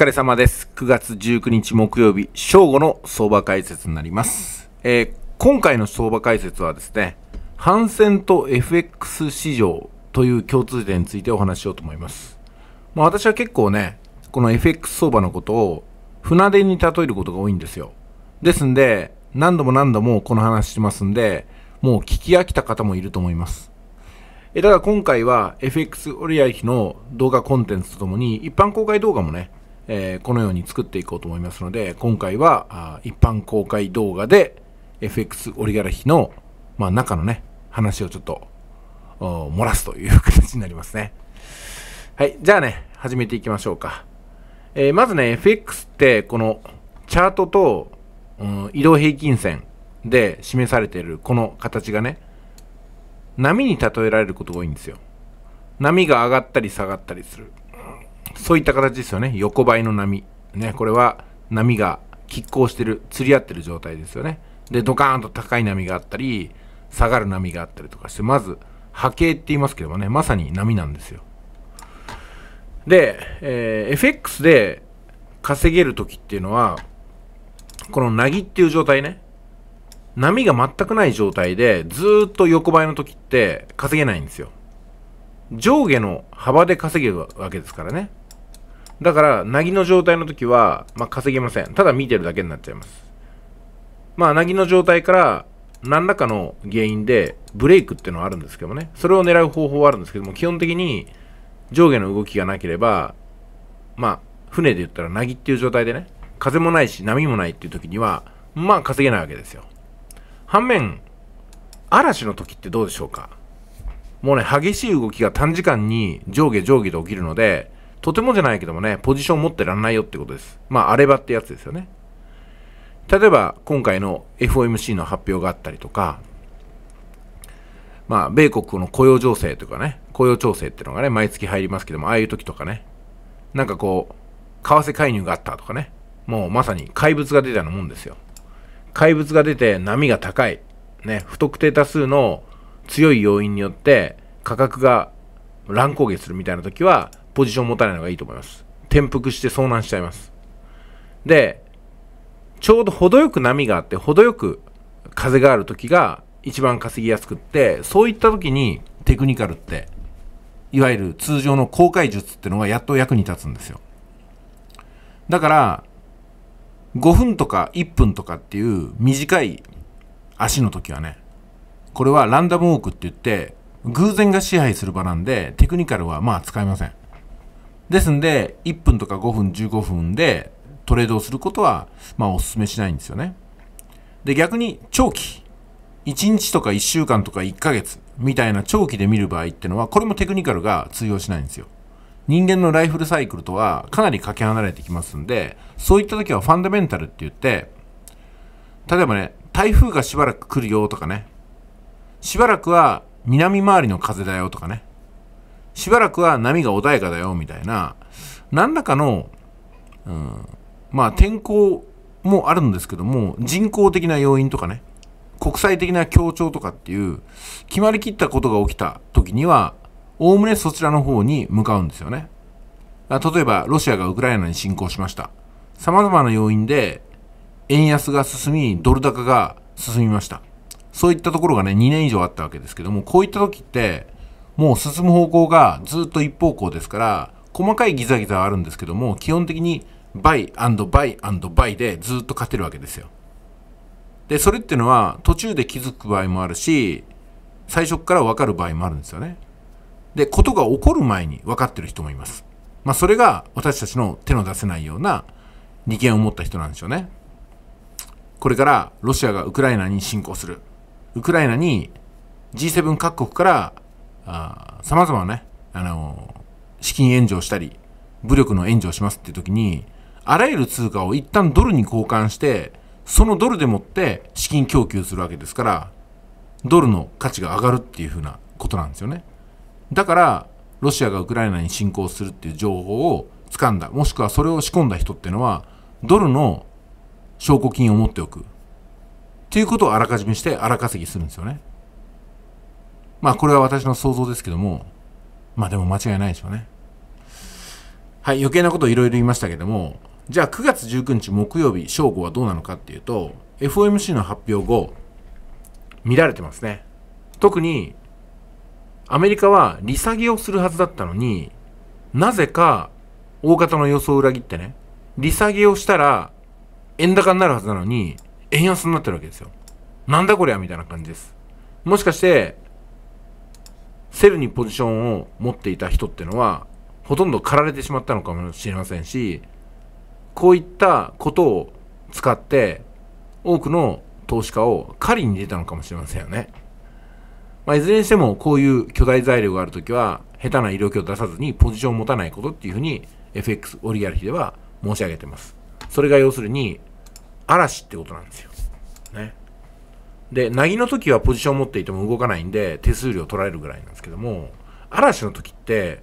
疲れ様です。9月19日木曜日、正午の相場解説になります。えー、今回の相場解説はですね、反戦と FX 市場という共通点についてお話しようと思います。まあ、私は結構ね、この FX 相場のことを船出に例えることが多いんですよ。ですんで、何度も何度もこの話してますんで、もう聞き飽きた方もいると思います。えただ今回は FX 折合い費の動画コンテンツとともに一般公開動画もね、えー、このように作っていこうと思いますので、今回は一般公開動画で FX オリガラヒの、まあ、中のね、話をちょっと漏らすという形になりますね。はい、じゃあね、始めていきましょうか。えー、まずね、FX ってこのチャートと、うん、移動平均線で示されているこの形がね、波に例えられることが多いんですよ。波が上がったり下がったりする。そういった形ですよね。横ばいの波。ね、これは波が拮抗してる、釣り合ってる状態ですよね。で、ドカーンと高い波があったり、下がる波があったりとかして、まず波形って言いますけどもね、まさに波なんですよ。で、えー、FX で稼げる時っていうのは、このなぎっていう状態ね、波が全くない状態でずっと横ばいの時って稼げないんですよ。上下の幅で稼げるわけですからね。だから、なぎの状態の時は、まあ、稼げません。ただ見てるだけになっちゃいます。まあ、なぎの状態から、何らかの原因で、ブレイクっていうのはあるんですけどね。それを狙う方法はあるんですけども、基本的に、上下の動きがなければ、まあ、船で言ったら、なぎっていう状態でね、風もないし、波もないっていう時には、まあ、稼げないわけですよ。反面、嵐の時ってどうでしょうかもうね、激しい動きが短時間に上下上下で起きるので、とてもじゃないけどもね、ポジション持ってらんないよってことです。まあ、あればってやつですよね。例えば、今回の FOMC の発表があったりとか、まあ、米国の雇用情勢とかね、雇用調整っていうのがね、毎月入りますけども、ああいう時とかね、なんかこう、為替介入があったとかね、もうまさに怪物が出たようなもんですよ。怪物が出て波が高い、ね、不特定多数の強い要因によって価格が乱高下するみたいな時は、ポジション持たないのがいいと思います。転覆して遭難しちゃいます。で、ちょうど程よく波があって、程よく風がある時が一番稼ぎやすくって、そういった時にテクニカルって、いわゆる通常の公開術ってのがやっと役に立つんですよ。だから、5分とか1分とかっていう短い足の時はね、これはランダムウォークって言って、偶然が支配する場なんで、テクニカルはまあ使いません。ですんで、1分とか5分、15分でトレードをすることは、まあ、お勧めしないんですよね。で、逆に長期。1日とか1週間とか1ヶ月みたいな長期で見る場合ってのは、これもテクニカルが通用しないんですよ。人間のライフルサイクルとはかなりかけ離れてきますんで、そういった時はファンダメンタルって言って、例えばね、台風がしばらく来るよとかね、しばらくは南回りの風だよとかね、しばらくは波が穏やかだよみたいな、何らかの、うん、まあ天候もあるんですけども、人工的な要因とかね、国際的な協調とかっていう、決まりきったことが起きた時には、おおむねそちらの方に向かうんですよね。例えば、ロシアがウクライナに侵攻しました。様々な要因で、円安が進み、ドル高が進みました。そういったところがね、2年以上あったわけですけども、こういった時って、もう進む方向がずっと一方向ですから、細かいギザギザはあるんですけども、基本的にバイバイバイでずっと勝てるわけですよ。で、それっていうのは途中で気づく場合もあるし、最初から分かる場合もあるんですよね。で、ことが起こる前に分かってる人もいます。まあ、それが私たちの手の出せないような利権を持った人なんでしょうね。これからロシアがウクライナに侵攻する。ウクライナに G7 各国からさまざまなね、あのー、資金援助をしたり、武力の援助をしますっていう時に、あらゆる通貨を一旦ドルに交換して、そのドルでもって資金供給するわけですから、ドルの価値が上がるっていうふうなことなんですよね。だから、ロシアがウクライナに侵攻するっていう情報を掴んだ、もしくはそれを仕込んだ人っていうのは、ドルの証拠金を持っておく。っていうことをあらかじめして荒稼ぎするんですよね。まあこれは私の想像ですけども、まあでも間違いないでしょうね。はい、余計なことをいろいろ言いましたけども、じゃあ9月19日木曜日正午はどうなのかっていうと、FOMC の発表後、見られてますね。特に、アメリカは利下げをするはずだったのに、なぜか大方の予想を裏切ってね、利下げをしたら円高になるはずなのに、円安になってるわけですよ。なんだこりゃみたいな感じです。もしかして、セルにポジションを持っていた人ってのは、ほとんど駆られてしまったのかもしれませんし、こういったことを使って、多くの投資家を狩りに出たのかもしれませんよね。まあ、いずれにしても、こういう巨大材料があるときは、下手な医療機を出さずにポジションを持たないことっていうふうに、FX オリガルヒでは申し上げてます。それが要するに、嵐ってことなんですよ。ね。で、なぎの時はポジション持っていても動かないんで、手数料取られるぐらいなんですけども、嵐の時って、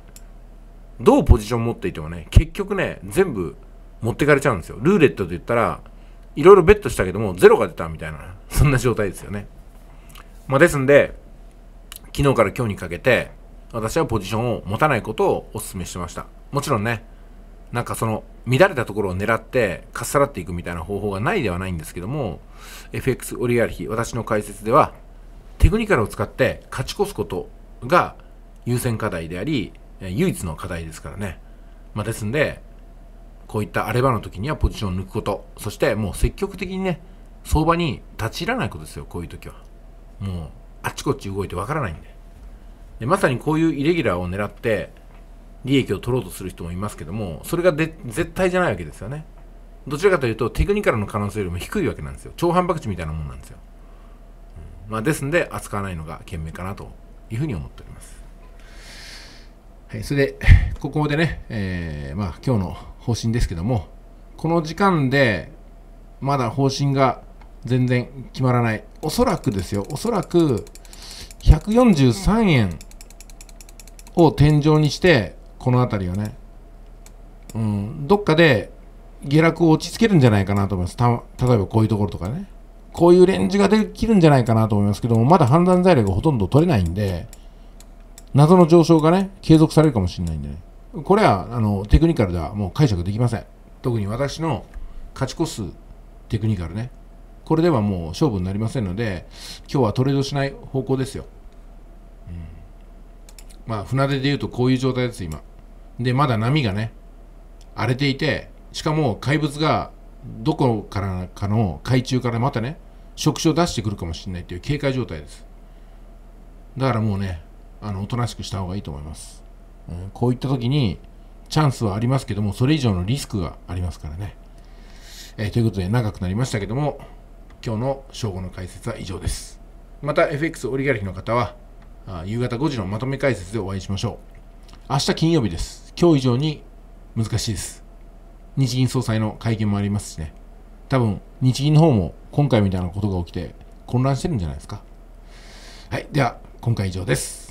どうポジション持っていてもね、結局ね、全部持ってかれちゃうんですよ。ルーレットで言ったら、いろいろベットしたけども、ゼロが出たみたいな、そんな状態ですよね。まあ、ですんで、昨日から今日にかけて、私はポジションを持たないことをお勧めしてました。もちろんね、なんかその乱れたところを狙ってかっさらっていくみたいな方法がないではないんですけども FX オリガルヒ私の解説ではテクニカルを使って勝ち越すことが優先課題であり唯一の課題ですからね、まあ、ですんでこういったあればの時にはポジションを抜くことそしてもう積極的にね相場に立ち入らないことですよこういう時はもうあっちこっち動いてわからないんででまさにこういうイレギュラーを狙って利益を取ろうとする人もいますけども、それがで絶対じゃないわけですよね。どちらかというと、テクニカルの可能性よりも低いわけなんですよ。超反博打みたいなもんなんですよ。まあ、ですんで、扱わないのが賢明かなというふうに思っております。はい、それで、ここでね、えー、まあ、今日の方針ですけども、この時間で、まだ方針が全然決まらない。おそらくですよ、おそらく、143円を天井にして、この辺りはね、うん、どっかで下落を落ち着けるんじゃないかなと思いますた例えばこういうところとかねこういうレンジができるんじゃないかなと思いますけどもまだ判断材料がほとんど取れないんで謎の上昇がね継続されるかもしれないんでねこれはあのテクニカルではもう解釈できません特に私の勝ち越すテクニカルねこれではもう勝負になりませんので今日はトレードしない方向ですよまあ、船出でいうとこういう状態です今でまだ波がね荒れていてしかも怪物がどこからかの海中からまたね触手を出してくるかもしれないという警戒状態ですだからもうねあのおとなしくした方がいいと思います、うん、こういった時にチャンスはありますけどもそれ以上のリスクがありますからね、えー、ということで長くなりましたけども今日の正午の解説は以上ですまた FX オリガルヒの方は夕方5時のまとめ解説でお会いしましょう。明日金曜日です。今日以上に難しいです。日銀総裁の会見もありますしね。多分、日銀の方も今回みたいなことが起きて混乱してるんじゃないですか。はい。では、今回以上です。